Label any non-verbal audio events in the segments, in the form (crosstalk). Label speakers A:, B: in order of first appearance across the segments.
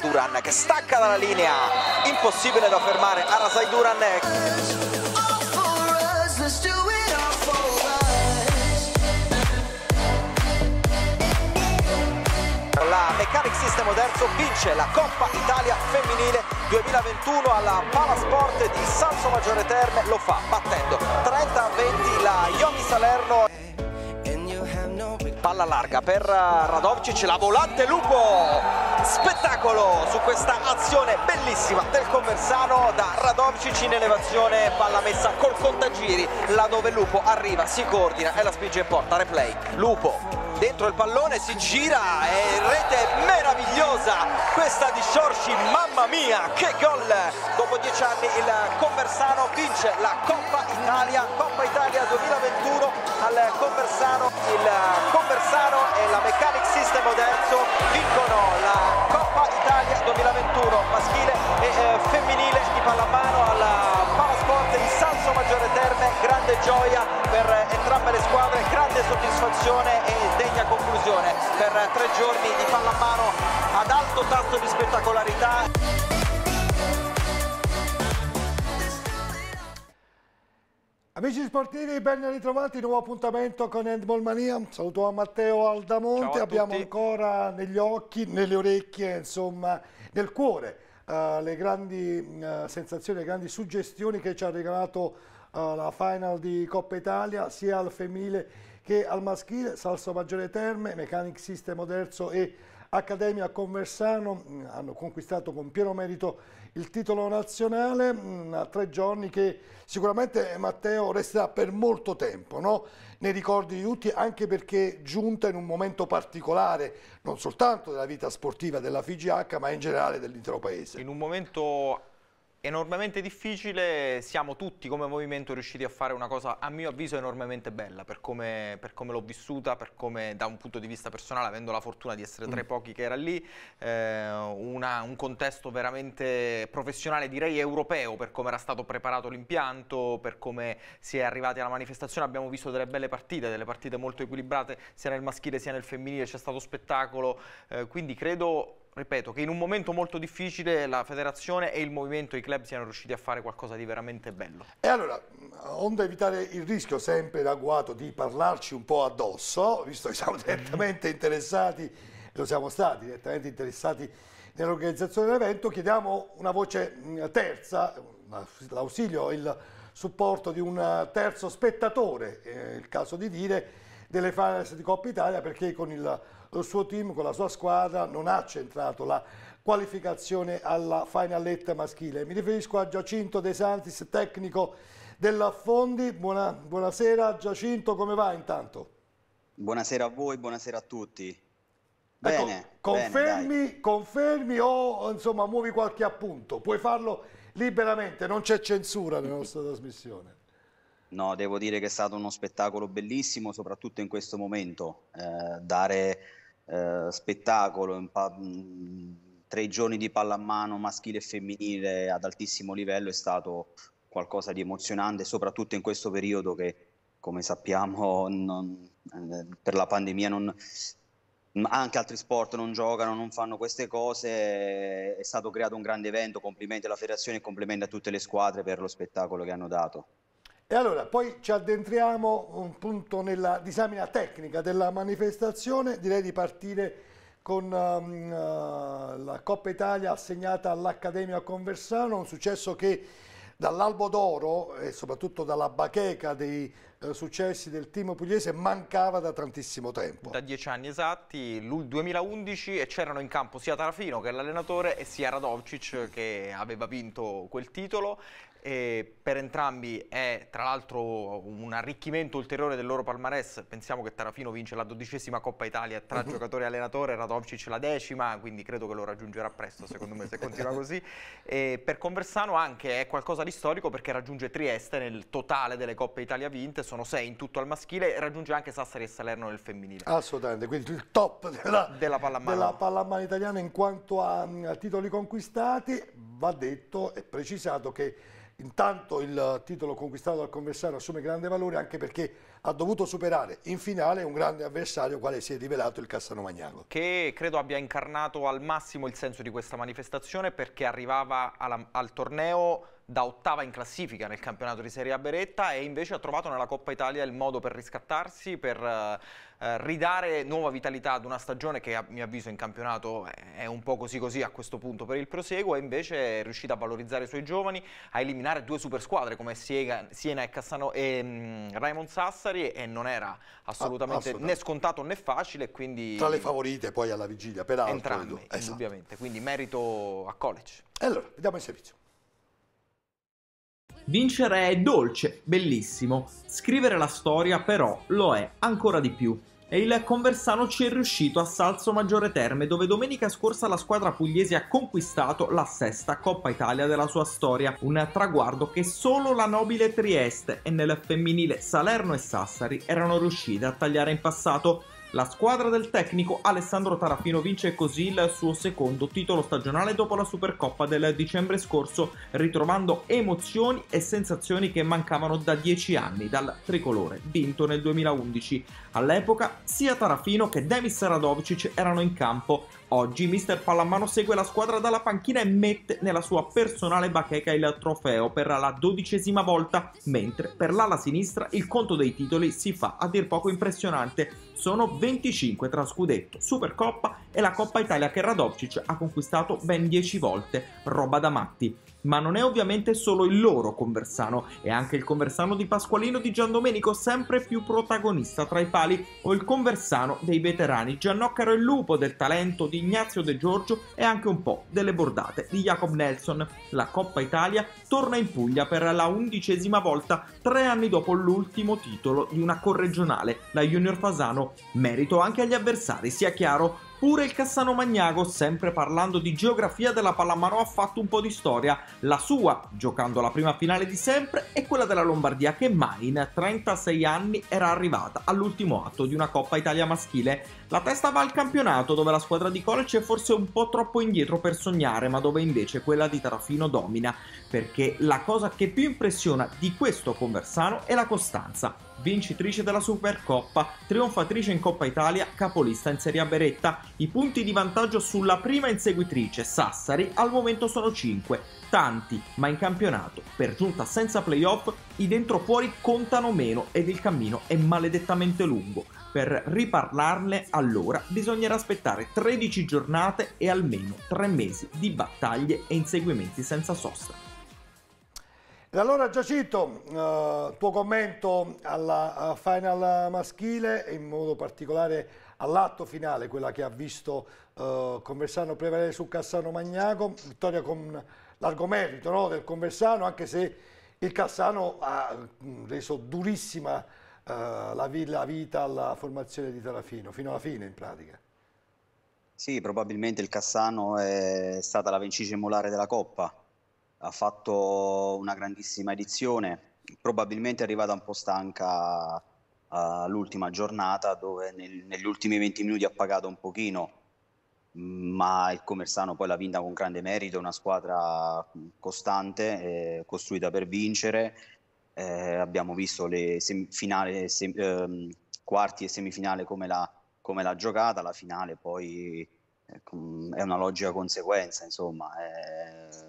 A: Duran che stacca dalla linea, impossibile da fermare Arasai Duran. La Mechanic System terzo vince la Coppa Italia femminile 2021 alla Palasport di Salso Maggiore Terme, lo fa battendo 30-20 la Yomi Salerno palla larga per eh, Radovcic, la volante Lupo, spettacolo su questa azione bellissima del Conversano da Radovcic in elevazione, palla messa col contagiri, là dove Lupo arriva, si coordina e la spinge in porta, replay, Lupo dentro il pallone, si gira e rete meravigliosa testa di Sorci, mamma mia, che gol! Dopo dieci anni il Conversano vince la Coppa Italia, Coppa Italia 2021 al Conversano, il Conversano e la Mechanic System Odenzo vincono la Coppa Italia 2021 maschile e eh, femminile di pallamano alla enorme, grande gioia per entrambe le squadre, grande soddisfazione e degna conclusione per tre giorni di pallamano ad alto tasso di spettacolarità.
B: Amici sportivi, ben ritrovati, nuovo appuntamento con Handball Mania. Saluto a Matteo Aldamonte, a abbiamo ancora negli occhi, nelle orecchie, insomma, nel cuore uh, le grandi uh, sensazioni, le grandi suggestioni che ci ha regalato alla final di Coppa Italia sia al femminile che al maschile, Salso Maggiore Terme, Mechanic System Oderzo e Accademia Conversano mm, hanno conquistato con pieno merito il titolo nazionale mm, a tre giorni che sicuramente Matteo resterà per molto tempo no? nei ricordi di tutti anche perché giunta in un momento particolare non soltanto della vita sportiva della FIGH ma in generale dell'intero paese.
A: In un momento enormemente difficile, siamo tutti come movimento riusciti a fare una cosa a mio avviso enormemente bella per come, come l'ho vissuta, per come da un punto di vista personale, avendo la fortuna di essere tra i mm. pochi che era lì, eh, una, un contesto veramente professionale direi europeo per come era stato preparato l'impianto, per come si è arrivati alla manifestazione, abbiamo visto delle belle partite, delle partite molto equilibrate sia nel maschile sia nel femminile, c'è stato spettacolo, eh, quindi credo ripeto, che in un momento molto difficile la federazione e il movimento, i club siano riusciti a fare qualcosa di veramente bello.
B: E allora, onda evitare il rischio sempre l'agguato di parlarci un po' addosso, visto che siamo (laughs) direttamente interessati, lo siamo stati direttamente interessati nell'organizzazione dell'evento, chiediamo una voce mm, terza, l'ausilio, il supporto di un terzo spettatore, è eh, il caso di dire, delle finals di Coppa Italia perché con il il suo team con la sua squadra non ha centrato la qualificazione alla finaletta maschile. Mi riferisco a Giacinto De Santis, tecnico dell'Affondi. Buona, buonasera Giacinto, come va intanto?
C: Buonasera a voi, buonasera a tutti. Ecco, bene, ecco, confermi,
B: bene, confermi o insomma muovi qualche appunto, puoi farlo liberamente, non c'è censura nella nostra (laughs) trasmissione.
C: No, devo dire che è stato uno spettacolo bellissimo, soprattutto in questo momento. Eh, dare eh, spettacolo, mh, mm, tre giorni di pallamano maschile e femminile ad altissimo livello è stato qualcosa di emozionante, soprattutto in questo periodo che, come sappiamo, (laughs) non, eh, per la pandemia non, anche altri sport non giocano, non fanno queste cose, è stato creato un grande evento, complimenti alla federazione e complimenti a tutte le squadre per lo spettacolo che hanno dato.
B: E allora, poi ci addentriamo un punto nella disamina tecnica della manifestazione, direi di partire con um, uh, la Coppa Italia assegnata all'Accademia Conversano, un successo che dall'Albo d'Oro e soprattutto dalla bacheca dei eh, successi del team pugliese mancava da tantissimo tempo.
A: Da dieci anni esatti, il 2011 e c'erano in campo sia Tarafino che l'allenatore e sia Radovcic che aveva vinto quel titolo eh, per entrambi è tra l'altro un arricchimento ulteriore del loro palmarès, pensiamo che Tarafino vince la dodicesima Coppa Italia tra uh mhm. -huh. giocatore e allenatore, Radomcic la decima, quindi credo che lo raggiungerà presto secondo me se continua (laughs) così, e per Conversano anche è qualcosa di storico perché raggiunge Trieste nel totale delle Coppe Italia vinte, sono sei in tutto al maschile, raggiunge anche Sassari e Salerno nel femminile.
B: Assolutamente, quindi il
A: top della, della, pallamano. della
B: pallamano italiana in quanto a, a titoli conquistati, va detto e precisato che Intanto il titolo conquistato dal conversario assume grande valore anche perché ha dovuto superare in finale un grande avversario quale si è rivelato il Cassano Magnago.
A: Che credo abbia incarnato al massimo il senso di questa manifestazione perché arrivava alla, al torneo da ottava in classifica nel campionato di Serie A Beretta e invece ha trovato nella Coppa Italia il modo per riscattarsi, per eh, eh ridare nuova vitalità ad una stagione che a mio avviso in campionato eh, è un po' così così a questo punto per il proseguo e invece è riuscita a valorizzare i suoi giovani, a eliminare due super squadre come Siena e, Cassano, e mh, mm, Raimond Sassari e non era assolutamente, ah, assolutamente, né scontato né facile. Quindi... Tra le
B: favorite poi alla vigilia, peraltro. Entrambe, esatto.
A: indubbiamente, quindi merito a college. allora, vediamo il servizio. Vincere è dolce, bellissimo, scrivere la storia però lo è ancora di più. E il Conversano ci è riuscito a Salso Maggiore Terme, dove domenica scorsa la squadra pugliese ha conquistato la sesta Coppa Italia della sua storia, un traguardo che solo la nobile Trieste e nel femminile Salerno e Sassari erano riuscite a tagliare in passato. La squadra del tecnico Alessandro Tarafino vince così il suo secondo titolo stagionale dopo la Supercoppa del dicembre scorso, ritrovando emozioni e sensazioni che mancavano da dieci anni dal tricolore vinto nel 2011. All'epoca sia Tarafino che Demis Radovicic erano in campo, Oggi Mister Pallamano segue la squadra dalla panchina e mette nella sua personale bacheca il trofeo per la dodicesima volta, mentre per l'ala sinistra il conto dei titoli si fa a dir poco impressionante. Sono 25 tra scudetto, Supercoppa e la Coppa Italia che Radovcic ha conquistato ben 10 volte, roba da matti. Ma non è ovviamente solo il loro conversano, è anche il conversano di Pasqualino di Giandomenico, sempre più protagonista tra i pali, o il conversano dei veterani Giannoccaro e Lupo, del talento di Ignazio De Giorgio e anche un po' delle bordate di Jacob Nelson. La Coppa Italia torna in Puglia per la undicesima volta, tre anni dopo l'ultimo titolo di una corregionale, la Junior Fasano. Merito anche agli avversari, sia chiaro, Pure il Cassano Magnago, sempre parlando di geografia della pallamano, ha fatto un po' di storia, la sua giocando la prima finale di sempre e quella della Lombardia che mai in 36 anni era arrivata all'ultimo atto di una Coppa Italia maschile. La testa va al campionato dove la squadra di College è forse un po' troppo indietro per sognare, ma dove invece quella di Tarafino domina, perché la cosa che più impressiona di questo conversano è la costanza vincitrice della Supercoppa, trionfatrice in Coppa Italia, capolista in Serie A Beretta. I punti di vantaggio sulla prima inseguitrice, Sassari, al momento sono 5. Tanti, ma in campionato, per giunta senza playoff, i dentro fuori contano meno ed il cammino è maledettamente lungo. Per riparlarne allora bisognerà aspettare 13 giornate e almeno 3 mesi di battaglie e inseguimenti senza sosta.
C: E
B: allora Giacinto, eh, tuo commento alla final maschile e in modo particolare all'atto finale, quella che ha visto eh, Conversano prevalere su Cassano Magnaco, vittoria con largo merito no, del Conversano, anche se il Cassano ha reso durissima eh, la, la vita alla formazione di Tarafino, fino alla fine in pratica.
C: Sì, probabilmente il Cassano è stata la vincice molare della Coppa, ha fatto una grandissima edizione, probabilmente è arrivata un po' stanca eh, all'ultima giornata dove nel, negli ultimi 20 minuti ha pagato un pochino, ma il Comersano poi l'ha vinta con grande merito, una squadra costante, eh, costruita per vincere. Eh, abbiamo visto le sem- finale, sem- ehm, quarti e semifinale come l'ha, come l'ha giocata, la finale poi è una logica conseguenza, insomma,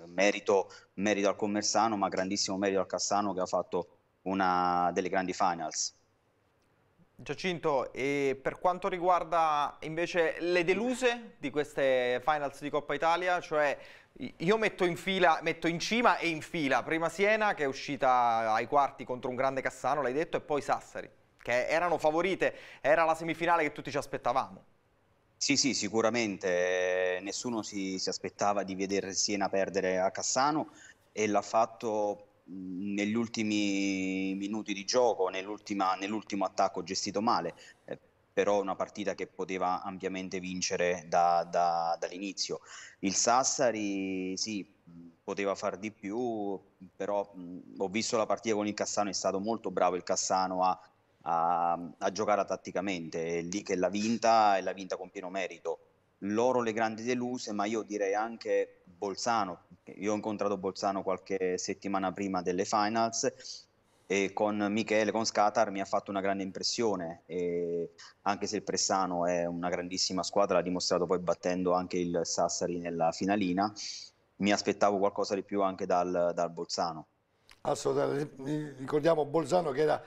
C: merito, merito, al Commersano, ma grandissimo merito al Cassano che ha fatto una delle grandi finals.
A: Giacinto, e per quanto riguarda invece le deluse di queste finals di Coppa Italia, cioè io metto in, fila, metto in cima e in fila prima Siena che è uscita ai quarti contro un grande Cassano, l'hai detto, e poi Sassari, che erano favorite, era la semifinale che tutti ci aspettavamo.
C: Sì, sì, sicuramente eh, nessuno si, si aspettava di vedere Siena perdere a Cassano e l'ha fatto negli ultimi minuti di gioco, nell'ultimo attacco gestito male, eh, però una partita che poteva ampiamente vincere da, da, dall'inizio. Il Sassari sì, poteva far di più, però mh, ho visto la partita con il Cassano, è stato molto bravo il Cassano a a, a giocare tatticamente, è lì che l'ha vinta e l'ha vinta con pieno merito. Loro le grandi deluse, ma io direi anche Bolzano. Io ho incontrato Bolzano qualche settimana prima delle finals e con Michele, con Scatar mi ha fatto una grande impressione, e anche se il Pressano è una grandissima squadra, l'ha dimostrato poi battendo anche il Sassari nella finalina, mi aspettavo qualcosa di più anche dal, dal Bolzano.
B: Assolutamente, ricordiamo Bolzano che era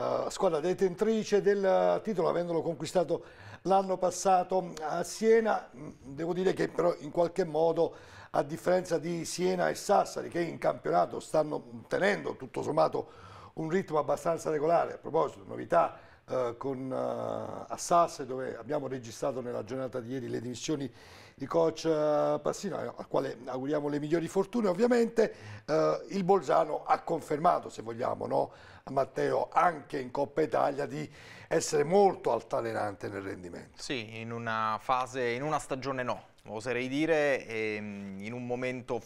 B: eh, squadra detentrice del titolo avendolo conquistato l'anno passato a Siena. Mm, devo dire che però in qualche modo a differenza di Siena e Sassari che in campionato stanno tenendo tutto sommato un ritmo abbastanza regolare. A proposito, novità eh, con eh, Assasse dove abbiamo registrato nella giornata di ieri le dimissioni di coach eh, Passino, al quale auguriamo le migliori fortune ovviamente, eh, il Bolzano ha confermato, se vogliamo, no, a Matteo anche in Coppa Italia di essere molto altalenante nel rendimento.
A: Sì, in una fase, in una stagione no, oserei dire, ehm, in un momento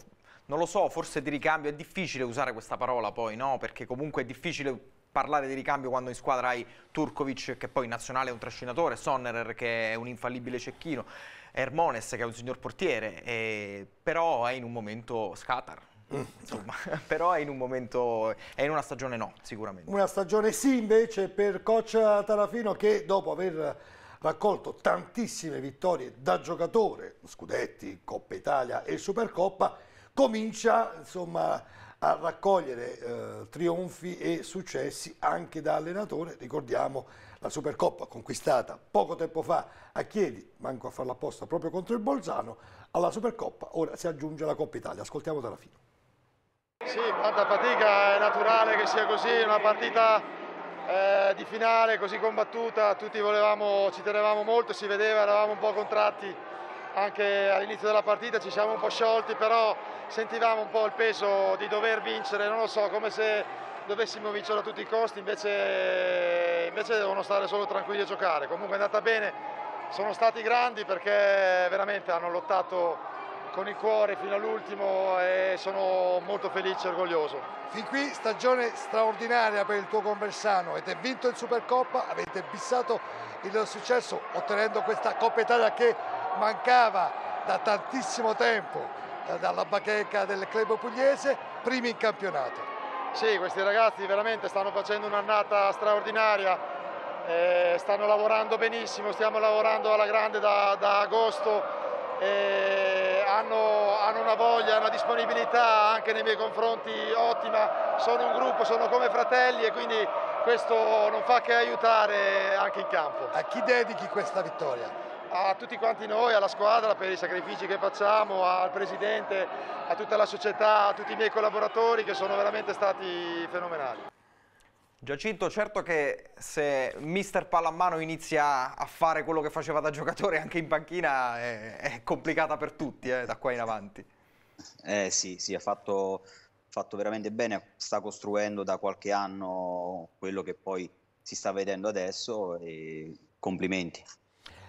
A: non lo so, forse di ricambio, è difficile usare questa parola poi, no? Perché comunque è difficile parlare di ricambio quando in squadra hai Turkovic che poi in nazionale è un trascinatore, Sonnerer che è un infallibile cecchino, Hermones che è un signor portiere, e... però è in un momento scatar. Mm. Insomma, (laughs) però è in un momento, è in una stagione no, sicuramente.
B: Una stagione sì invece per Coccia Tarafino che dopo aver raccolto tantissime vittorie da giocatore, Scudetti, Coppa Italia e Supercoppa, comincia insomma a raccogliere eh, trionfi e successi anche da allenatore. Ricordiamo la Supercoppa conquistata poco tempo fa a Chiedi, manco a farla apposta proprio contro il Bolzano, alla Supercoppa ora si aggiunge la Coppa Italia. Ascoltiamo dalla fine.
D: Sì, tanta fatica, è naturale che sia così, una partita eh, di finale così combattuta, tutti volevamo, ci tenevamo molto, si vedeva, eravamo un po' contratti anche all'inizio della partita ci siamo un po' sciolti, però sentivamo un po' il peso di dover vincere, non lo so, come se dovessimo vincere a tutti i costi, invece, invece devono stare solo tranquilli a giocare. Comunque è andata bene, sono stati grandi perché veramente hanno lottato con il cuore fino all'ultimo e sono molto felice e orgoglioso. Fin qui
B: stagione straordinaria per il tuo Conversano, avete vinto il Supercoppa, avete bissato il successo ottenendo questa Coppa Italia che mancava da tantissimo tempo eh, dalla bacheca del club pugliese, primi in campionato.
D: Sì, questi ragazzi veramente stanno facendo un'annata straordinaria, eh, stanno lavorando benissimo, stiamo lavorando alla grande da, da agosto, eh, hanno, hanno, una voglia, una disponibilità anche nei miei confronti ottima, sono un gruppo, sono come fratelli e quindi questo non fa che aiutare anche in campo.
B: A chi dedichi questa vittoria?
D: a tutti quanti noi, alla squadra per i sacrifici che facciamo, al Presidente, a tutta la società, a tutti i miei collaboratori che sono veramente stati fenomenali.
A: Giacinto, certo che se mister Pallamano inizia a fare quello che faceva da giocatore anche in panchina è, è complicata per tutti
C: eh, da qua in avanti. Eh sì, sì, ha fatto, fatto veramente bene, sta costruendo da qualche anno quello che poi si sta vedendo adesso e complimenti.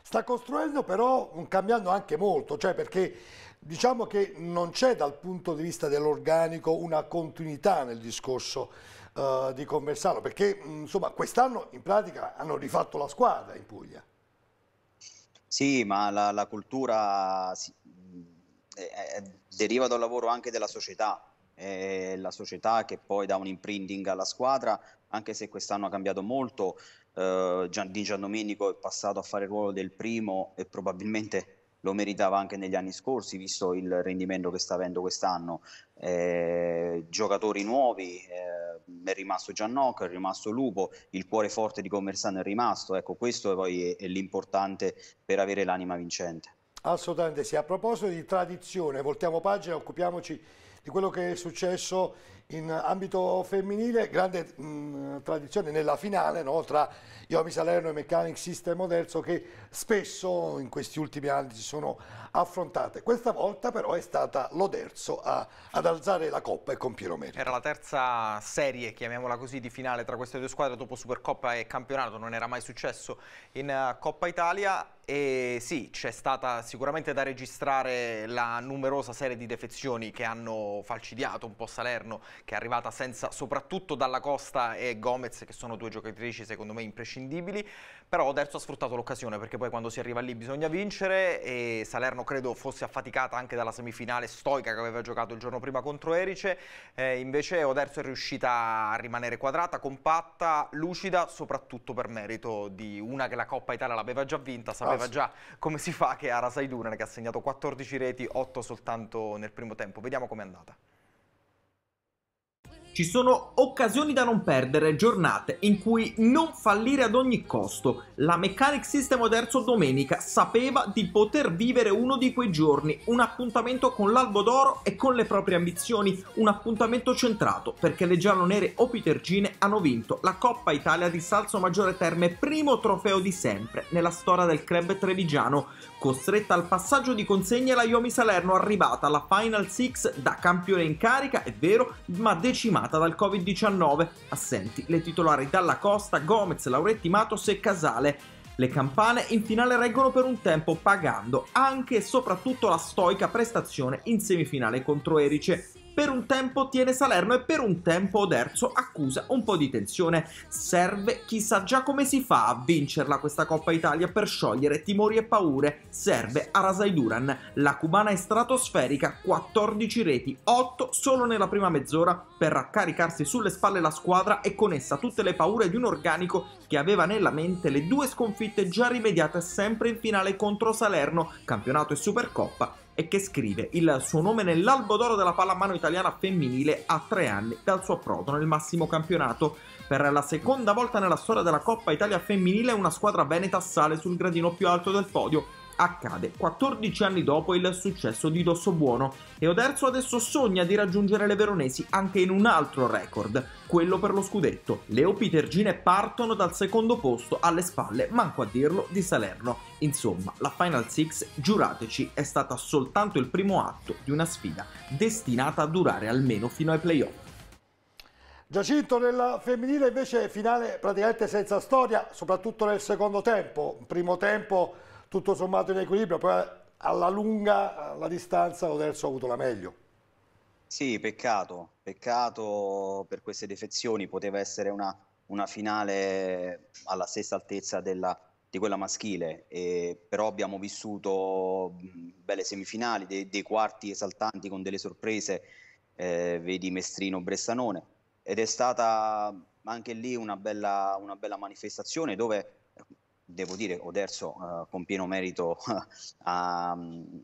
C: Sta costruendo però, cambiando anche molto, cioè perché
B: diciamo che non c'è dal punto di vista dell'organico una continuità nel discorso uh, di Conversano, perché mm, insomma quest'anno in pratica hanno rifatto la squadra
C: in Puglia. Sì, ma la, la cultura si, eh, deriva dal lavoro anche della società, è la società che poi dà un imprinting alla squadra, anche se quest'anno ha cambiato molto. Eh, Gian, Di Giandomenico è passato a fare il ruolo del primo e probabilmente lo meritava anche negli anni scorsi, visto il rendimento che sta avendo quest'anno. Eh, giocatori nuovi, eh, è rimasto Giannoc, è rimasto Lupo, il cuore forte di Commersano è rimasto. Ecco, questo poi è, è l'importante per avere l'anima vincente. Assolutamente sì. A proposito di
B: tradizione, voltiamo pagina, occupiamoci di quello che è successo in ambito femminile grande mh, mm, tradizione nella finale no? tra Iomi Salerno e Mechanic System Oderzo che spesso in questi ultimi anni si sono affrontate. Questa volta però è stata l'Oderzo ad alzare la coppa e con Piero Merito.
A: Era la terza serie, chiamiamola così, di finale tra queste due squadre dopo Supercoppa e campionato, non era mai successo in eh, Coppa Italia e sì, c'è stata sicuramente da registrare la numerosa serie di defezioni che hanno falcidiato un po' Salerno che è arrivata senza, soprattutto dalla Costa e Gomez, che sono due giocatrici secondo me imprescindibili, però Oderzo ha sfruttato l'occasione perché poi quando si arriva lì bisogna vincere e Salerno credo fosse affaticata anche dalla semifinale stoica che aveva giocato il giorno prima contro Erice, eh, invece Oderzo è riuscita a rimanere quadrata, compatta, lucida, soprattutto per merito di una che la Coppa Italia l'aveva già vinta, sapeva ah, già come si fa che era Saidunen che ha segnato 14 reti, 8 soltanto nel primo tempo. Vediamo com'è andata. Ci sono occasioni da non perdere, giornate in cui non fallire ad ogni costo. La Mechanic System Terzo domenica sapeva di poter vivere uno di quei giorni, un appuntamento con l'albo d'oro e con le proprie ambizioni, un appuntamento centrato perché le giallonere o Pitergine hanno vinto la Coppa Italia di Salso Maggiore Terme, primo trofeo di sempre nella storia del club trevigiano. Costretta al passaggio di consegne la Iomi Salerno è arrivata alla Final Six da campione in carica, è vero, ma decimata condannata dal Covid-19, assenti le titolari Dalla Costa, Gomez, Lauretti, Matos e Casale. Le campane in finale reggono per un tempo pagando anche e soprattutto la stoica prestazione in semifinale contro Erice, per un tempo tiene Salerno e per un tempo Oderzo accusa un po' di tensione. Serve chissà già come si fa a vincerla questa Coppa Italia per sciogliere timori e paure. Serve Arasai Duran. La cubana è stratosferica, 14 reti, 8 solo nella prima mezz'ora per raccaricarsi sulle spalle la squadra e con essa tutte le paure di un organico che aveva nella mente le due sconfitte già rimediate sempre in finale contro Salerno, campionato e Supercoppa e che scrive il suo nome nell'albo d'oro della pallamano italiana femminile a tre anni dal suo approdo nel massimo campionato. Per la seconda volta nella storia della Coppa Italia femminile una squadra veneta sale sul gradino più alto del podio, accade 14 anni dopo il successo di Dosso Buono e Oderzo adesso sogna di raggiungere le veronesi anche in un altro record, quello per lo scudetto. Le Opitergine partono dal secondo posto alle spalle, manco a dirlo, di Salerno. Insomma, la Final Six, giurateci, è stata soltanto il primo atto di una sfida destinata a durare almeno fino ai playoff.
B: Giacinto nella femminile invece finale praticamente senza storia, soprattutto nel secondo tempo. Primo tempo tutto sommato in equilibrio, poi alla lunga, alla
C: distanza, Loderzo ha avuto la meglio. Sì, peccato, peccato per queste defezioni, poteva essere una, una finale alla stessa altezza della, di quella maschile, e, però abbiamo vissuto belle semifinali, dei, dei quarti esaltanti con delle sorprese, eh, vedi Mestrino Bressanone, ed è stata anche lì una bella, una bella manifestazione dove devo dire Oderzo uh, con pieno merito (laughs) ha,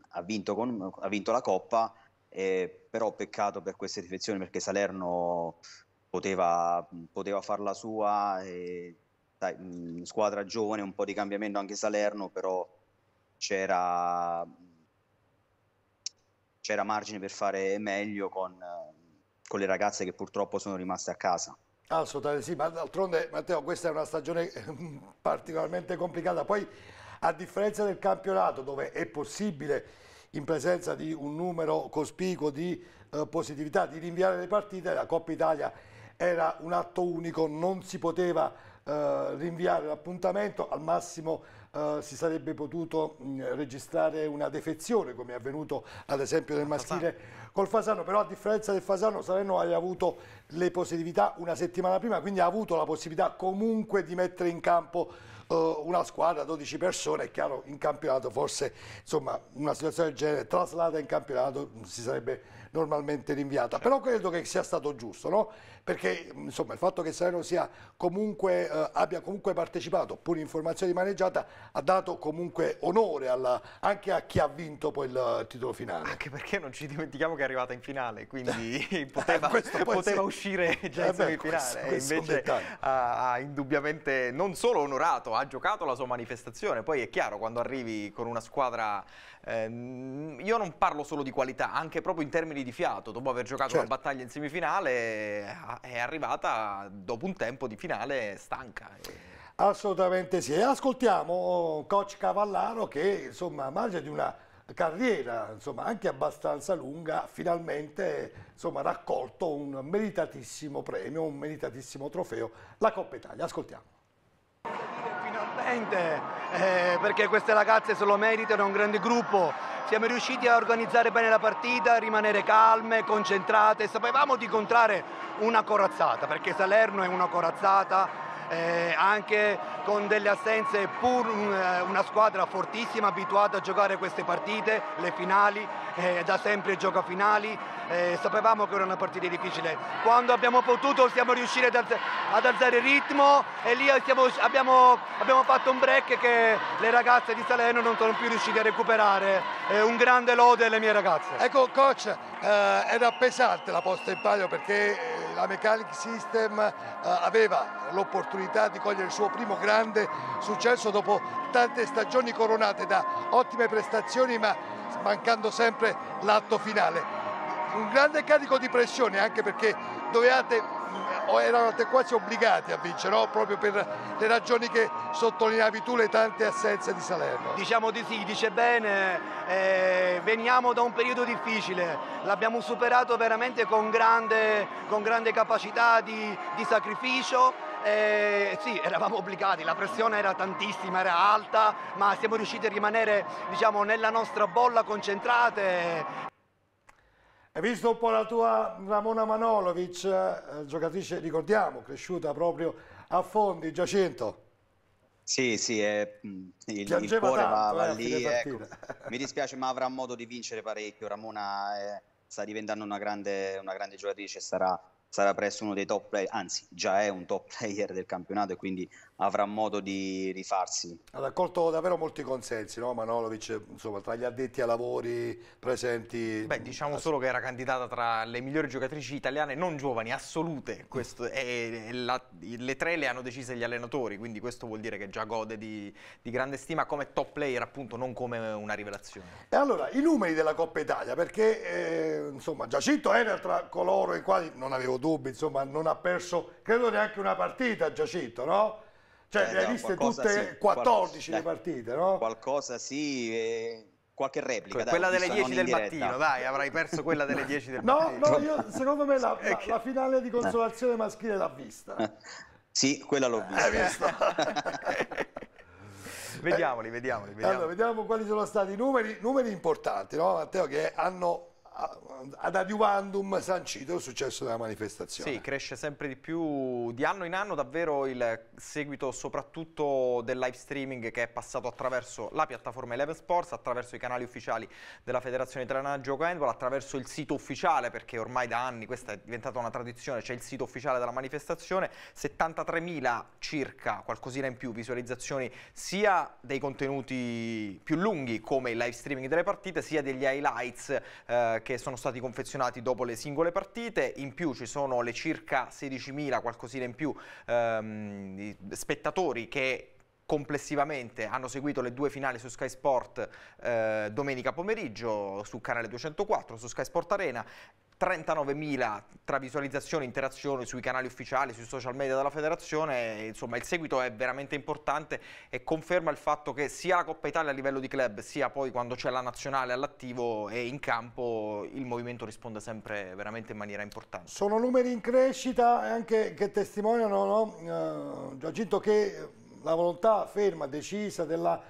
C: ha, vinto con, ha, vinto la Coppa, eh, però peccato per queste defezioni perché Salerno poteva, poteva farla sua, e, dai, mh, mm, squadra giovane, un po' di cambiamento anche Salerno, però c'era, c'era margine per fare meglio con, con le ragazze che purtroppo sono rimaste a casa.
B: Assolutamente sì, ma d'altronde Matteo questa è una stagione eh, particolarmente complicata, poi a differenza del campionato dove è possibile in presenza di un numero cospicuo di eh, positività di rinviare le partite, la Coppa Italia era un atto unico, non si poteva eh, rinviare l'appuntamento, al massimo eh, si sarebbe potuto mh, mm, registrare una defezione come è avvenuto ad esempio nel maschile Fasano. col Fasano, però a differenza del Fasano Salerno ha avuto le positività una settimana prima, quindi ha avuto la possibilità comunque di mettere in campo eh, una squadra, 12 persone, è chiaro in campionato forse insomma, una situazione del genere traslata in campionato mm, si sarebbe normalmente rinviata, però credo che sia stato giusto, no? perché insomma, il fatto che Sereno comunque, eh, abbia comunque partecipato, pur in formazione di maneggiata, ha dato comunque onore alla, anche a chi ha vinto poi il eh, titolo finale. Anche
A: perché non ci dimentichiamo che è arrivata in finale, quindi (laughs) eh, poteva, poteva
B: uscire eh
A: già in finale. e invece ha, ha indubbiamente non solo onorato, ha giocato la sua manifestazione. Poi è chiaro, quando arrivi con una squadra... Ehm, io non parlo solo di qualità, anche proprio in termini di fiato. Dopo aver giocato certo. una battaglia in semifinale, è arrivata dopo un tempo di finale stanca.
B: Assolutamente sì. E ascoltiamo oh, coach Cavallaro che insomma magia di una carriera insomma anche abbastanza lunga finalmente insomma ha raccolto un meritatissimo premio, un meritatissimo trofeo, la Coppa Italia. Ascoltiamo
E: sicuramente, eh, perché queste ragazze se lo meritano, è un grande gruppo. Siamo riusciti a organizzare bene la partita, a rimanere calme, concentrate, sapevamo di incontrare una corazzata, perché Salerno è una corazzata eh, anche con delle assenze pur eh, una squadra fortissima abituata a giocare queste partite, le finali, eh, da sempre gioca finali, eh, sapevamo che era una partita difficile, quando abbiamo potuto siamo riusciti ad, alz ad alzare il ritmo e lì siamo, abbiamo, abbiamo, fatto un break che le ragazze di Salerno non sono più riuscite a recuperare, eh, un grande lode alle mie ragazze. Ecco coach, eh, era pesante la posta in palio perché la Mechanic
B: System eh, aveva l'opportunità di cogliere il suo primo grande successo dopo tante stagioni coronate da ottime prestazioni ma mancando sempre l'atto finale. Un grande carico di pressione anche perché dovevate
E: eravate quasi obbligati a vincere, no? proprio per le ragioni che sottolineavi tu, le tante assenze di Salerno. Diciamo di sì, dice bene, eh, veniamo da un periodo difficile, l'abbiamo superato veramente con grande, con grande capacità di, di sacrificio. Eh, sì, eravamo obbligati, la pressione era tantissima, era alta, ma siamo riusciti a rimanere diciamo, nella nostra bolla concentrate
B: hai visto un po' la tua Ramona Manolovic, eh, giocatrice, ricordiamo, cresciuta proprio a Fondi, Giacinto?
C: Sì, sì, è, mm, il, il cuore tanto, va, va eh, lì. Ecco. Mi dispiace, ma avrà modo di vincere parecchio. Ramona è, eh, sta diventando una grande, una grande giocatrice, sarà sarà presto uno dei top player, anzi già è un top (laughs) player del campionato e quindi avrà modo di rifarsi.
B: Ha raccolto davvero molti consensi, no? Manolovic, insomma, tra gli addetti a lavori presenti... Beh, diciamo solo che era
A: candidata tra le migliori giocatrici italiane, non giovani, assolute, questo, e, la, le tre le hanno decise gli allenatori, quindi questo vuol dire che già gode di, di grande stima come top player, appunto, non come una rivelazione.
B: E allora, i numeri della Coppa Italia, perché, eh, insomma, Giacinto era tra coloro i quali non avevo dubbi, insomma non ha perso, credo neanche una partita Giacinto, no? Cioè eh, le hai no, viste tutte sì, 14
C: le partite, no? Qualcosa sì, eh, qualche replica. Cioè, quella dai, delle 10 del mattino, dai, avrai perso quella delle 10 del (laughs) no, mattino. No, io,
B: secondo me la, (laughs) la, la finale di consolazione maschile l'ha vista.
A: (laughs) sì, quella l'ho eh, vista. L'hai vista? vediamoli, vediamoli, vediamoli. Allora,
B: vediamo quali sono stati i numeri, numeri importanti, no? Matteo, che hanno ad adiuvandum sancito il successo della manifestazione.
A: Sì, cresce sempre di più di anno in anno davvero il seguito soprattutto del live streaming che è passato attraverso la piattaforma Eleven Sports, attraverso i canali ufficiali della Federazione Italiana Gioco Handball, attraverso il sito ufficiale perché ormai da anni questa è diventata una tradizione, c'è cioè il sito ufficiale della manifestazione, 73.000 circa, qualcosina in più, visualizzazioni sia dei contenuti più lunghi come il live streaming delle partite sia degli highlights eh, che che sono stati confezionati dopo le singole partite, in più ci sono le circa 16.000, qualcosina in più, ehm, spettatori che complessivamente hanno seguito le due finali su Sky Sport eh, domenica pomeriggio su canale 204, su Sky Sport Arena 39.000 tra visualizzazioni interazioni sui canali ufficiali, sui social media della federazione, insomma il seguito è veramente importante e conferma il fatto che sia la Coppa Italia a livello di club, sia poi quando c'è la nazionale all'attivo e in campo il movimento risponde sempre veramente in maniera importante.
B: Sono numeri in crescita e anche che testimoniano, no? eh, Giacinto, che la volontà ferma, decisa della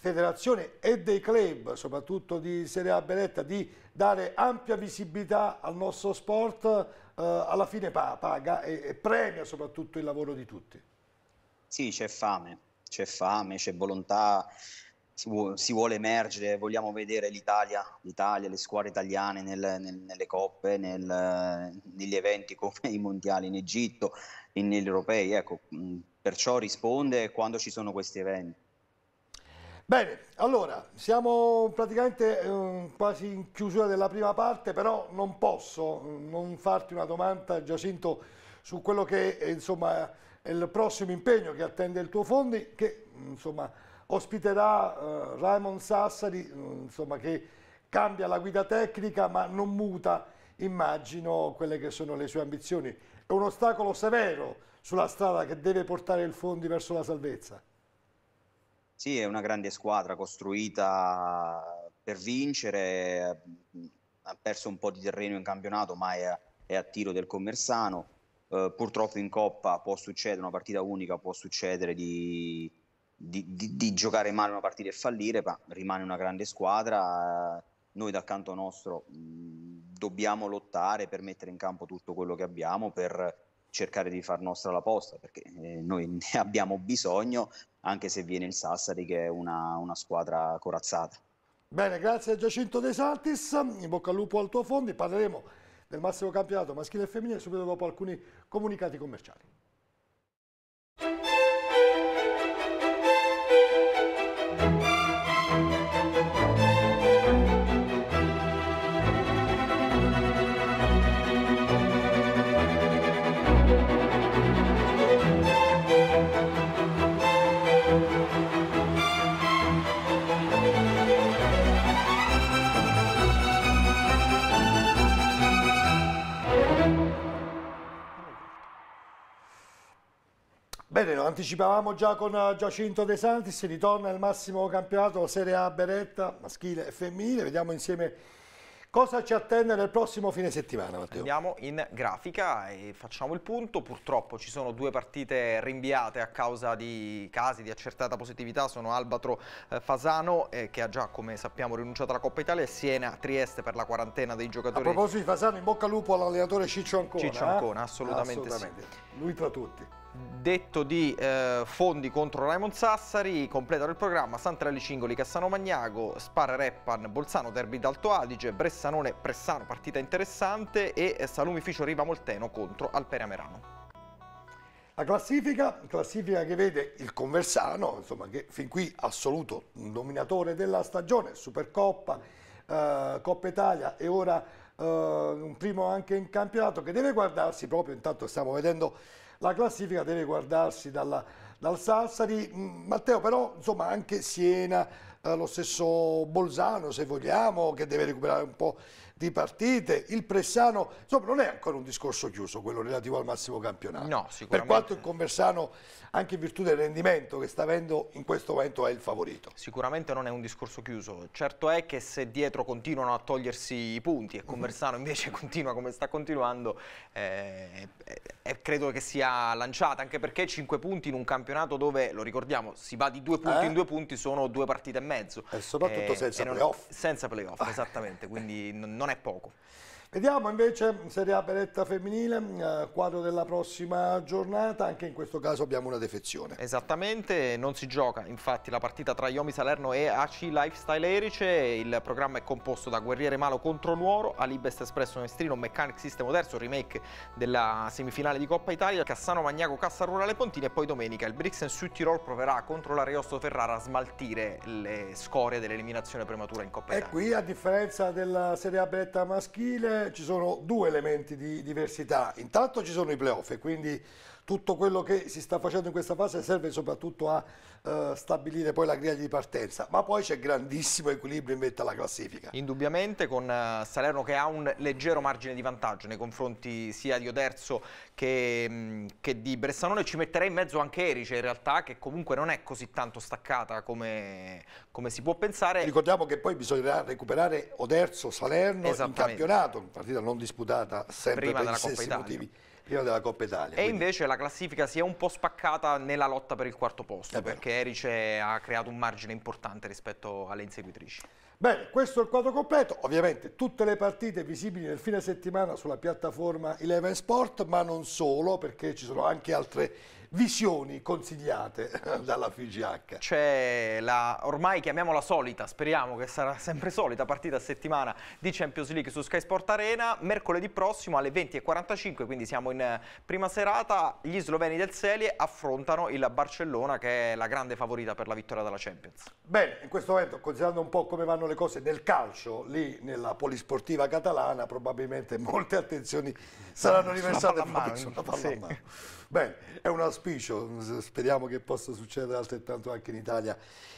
B: federazione e dei club, soprattutto di Serie A Beretta, di dare ampia visibilità al nostro sport, eh, alla fine paga e, e premia soprattutto il lavoro di tutti.
C: Sì, c'è fame, c'è fame, c'è volontà si, vuole emergere, vogliamo vedere l'Italia, le squadre italiane nel, nel, nelle coppe, nel, negli eventi come i mondiali in Egitto, negli europei. Ecco. Perciò risponde quando ci sono questi eventi.
B: Bene, allora, siamo praticamente eh, quasi in chiusura della prima parte, però non posso eh, non farti una domanda, Giacinto, su quello che è, eh, insomma, è il prossimo impegno che attende il tuo fondi, che insomma, ospiterà eh, Raymond Sassari, eh, insomma, che cambia la guida tecnica ma non muta, immagino, quelle che sono le sue ambizioni. È un ostacolo severo sulla strada che deve portare il fondi verso la salvezza.
C: Sì, è una grande squadra costruita per vincere, ha perso un po' di terreno in campionato ma è, è a tiro del Commersano, eh, purtroppo in Coppa può succedere, una partita unica può succedere di, di, di, di giocare male una partita e fallire, ma rimane una grande squadra, noi dal canto nostro mh, mm, dobbiamo lottare per mettere in campo tutto quello che abbiamo, per cercare di far nostra la posta perché eh, noi (laughs) ne abbiamo bisogno anche se viene il Sassari che è una, una squadra corazzata. Bene, grazie a Giacinto De Santis, in
B: bocca al lupo al tuo fondi, parleremo del massimo campionato maschile e femminile subito dopo alcuni comunicati commerciali. Bene, lo anticipavamo già con eh, Giacinto De Santis, si ritorna al massimo campionato Serie A Beretta, maschile e femminile, vediamo insieme cosa ci attende nel prossimo fine settimana Matteo.
A: Andiamo in grafica e facciamo il punto, purtroppo ci sono due partite rinviate a causa di casi di accertata positività, sono Albatro eh, Fasano eh, che ha già come sappiamo rinunciato alla Coppa Italia e Siena Trieste per la quarantena dei giocatori. A proposito di
B: Fasano in bocca al lupo all'allenatore Ciccio Ancona. Ciccio Ancona, eh? assolutamente, assolutamente sì. Lui tra tutti
A: detto di eh, Fondi contro Raimond Sassari, completano il programma Santarelli Cingoli, Cassano Magnago, Spara Reppan, Bolzano, Derby d'Alto Adige, Bressanone, Pressano, partita interessante e eh, Salumificio Riva Molteno contro Alperia Merano.
B: La classifica, classifica, che vede il Conversano, insomma, che fin qui assoluto dominatore della stagione, Supercoppa, eh, Coppa Italia e ora eh, un primo anche in campionato che deve guardarsi proprio, intanto stiamo vedendo la classifica deve guardarsi dalla, dal Sassari, mm, Matteo però insomma anche Siena, eh, lo stesso Bolzano se vogliamo, che deve recuperare un po' di partite, il Pressano, insomma non è ancora un discorso chiuso quello relativo al massimo campionato.
A: No, sicuramente per quanto
B: il Conversano, anche in virtù del rendimento che sta avendo in questo momento, è
A: il favorito. Sicuramente non è un discorso chiuso, certo è che se dietro continuano a togliersi i punti e Conversano (laughs) invece continua come sta continuando, eh, eh, eh, credo che sia lanciata, anche perché 5 punti in un campionato dove, lo ricordiamo, si va di 2 punti eh? in 2 punti, sono due partite e mezzo mezzo. E soprattutto eh, senza playoff. Senza playoff, esattamente, quindi (laughs) non
B: è poco. Vediamo invece Serie A beretta femminile, eh, quadro della prossima giornata, anche in questo caso abbiamo una defezione.
A: Esattamente, non si gioca infatti la partita tra Iomi Salerno e AC Lifestyle Erice, il programma è composto da Guerriere Malo contro Nuoro, Alibest Espresso Mestrino, Mechanic Sistema Terzo, remake della semifinale di Coppa Italia, Cassano Magnaco, Cassa Rurale Pontini e poi domenica il Brixen su Tirol proverà contro l'Ariosto Ferrara a smaltire le scorie dell'eliminazione prematura in Coppa Italia. E
B: qui a differenza della Serie A beretta maschile ci sono due elementi di diversità. Intanto ci sono i playoff e quindi tutto quello che si sta facendo in questa fase serve soprattutto a eh, stabilire poi la griglia di partenza, ma poi c'è grandissimo equilibrio in vetta alla classifica.
A: Indubbiamente con eh, Salerno che ha un leggero margine di vantaggio nei confronti sia di Oderzo che, mm, che di Bressanone, ci metterei in mezzo anche Erice in realtà che comunque non è così tanto staccata
B: come, come si può pensare. Ricordiamo che poi bisognerà recuperare Oderzo, Salerno in campionato, partita non disputata sempre Prima per gli stessi motivi prima della Coppa Italia. E quindi...
A: invece la classifica si è un po' spaccata nella lotta per il quarto posto, eh perché Erice ha creato un
B: margine importante rispetto alle inseguitrici. Bene, questo è il quadro completo, ovviamente tutte le partite visibili nel fine settimana sulla piattaforma Eleven Sport, ma non solo, perché ci sono anche altre visioni consigliate (laughs) dalla FIGH. C'è
A: la, ormai chiamiamola solita, speriamo che sarà sempre solita, partita a settimana di Champions League su Sky Sport Arena, mercoledì prossimo alle 20.45, quindi siamo in eh, prima serata, gli sloveni del Selie affrontano il Barcellona che è la grande favorita per la vittoria della Champions.
B: Bene, in questo momento, considerando un po' come vanno le cose nel calcio, lì nella polisportiva catalana, probabilmente (laughs) molte attenzioni saranno riversate proprio sulla palla a mano. Sì. Bene, è un auspicio, speriamo che possa succedere altrettanto anche in Italia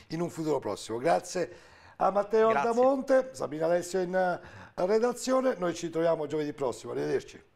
B: in un futuro prossimo. Grazie a Matteo Grazie. Aldamonte, Sabina Alessio in eh, redazione, noi ci troviamo giovedì prossimo, arrivederci.